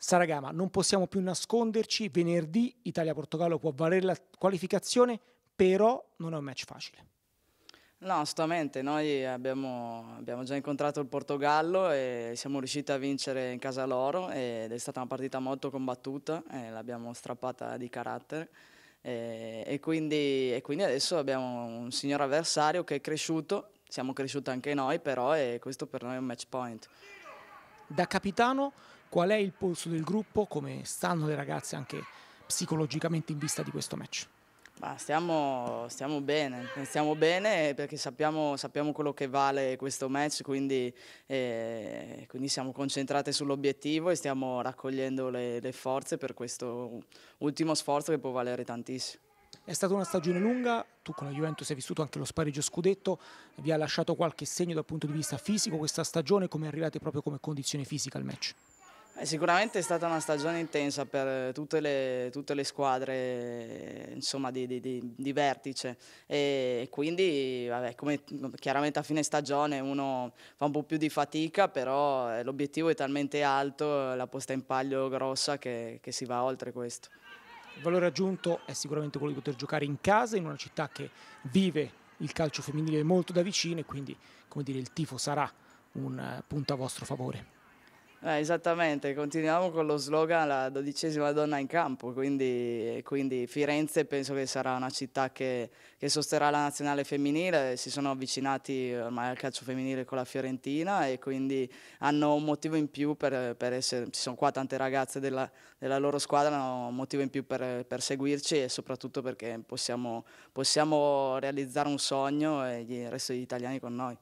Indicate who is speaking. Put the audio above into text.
Speaker 1: Saragama, non possiamo più nasconderci, venerdì Italia-Portogallo può valere la qualificazione, però non è un match facile.
Speaker 2: No, assolutamente, noi abbiamo, abbiamo, già incontrato il Portogallo e siamo riusciti a vincere in casa loro ed è stata una partita molto combattuta, l'abbiamo strappata di carattere e, e, quindi, e, quindi, adesso abbiamo un signor avversario che è cresciuto, siamo cresciuti anche
Speaker 1: noi però e questo per noi è un match point. Da capitano qual è il polso del gruppo, come stanno le ragazze anche psicologicamente in vista di questo match?
Speaker 2: Stiamo, stiamo, bene, stiamo bene perché sappiamo, sappiamo, quello che vale questo match, quindi, eh, quindi siamo concentrate sull'obiettivo e stiamo raccogliendo le, le forze per questo ultimo sforzo che può valere tantissimo.
Speaker 1: È stata una stagione lunga, tu con la Juventus hai vissuto anche lo spareggio scudetto, vi ha lasciato qualche segno dal punto di vista fisico questa stagione, come arrivate proprio come condizione fisica al match?
Speaker 2: Eh, sicuramente è stata una stagione intensa per eh, tutte le, tutte le squadre eh, insomma, di, di, di, di, vertice e quindi vabbè, come, chiaramente a fine stagione uno fa un po' più di fatica però l'obiettivo è talmente alto, la posta in
Speaker 1: palio grossa che, che si va oltre questo. Il valore aggiunto è sicuramente quello di poter giocare in casa, in una città che vive il calcio femminile molto da vicino e quindi dire, il tifo sarà un eh, punto a vostro favore.
Speaker 2: Eh, esattamente, continuiamo con lo slogan la dodicesima donna in campo, quindi, quindi Firenze penso che sarà una città che, che, sosterrà la nazionale femminile, si sono avvicinati ormai al calcio femminile con la Fiorentina e quindi hanno un motivo in più per, per essere, ci sono qua tante ragazze della, della, loro squadra, hanno un motivo in più per, per seguirci e soprattutto perché possiamo, possiamo realizzare un sogno e il resto degli italiani con noi.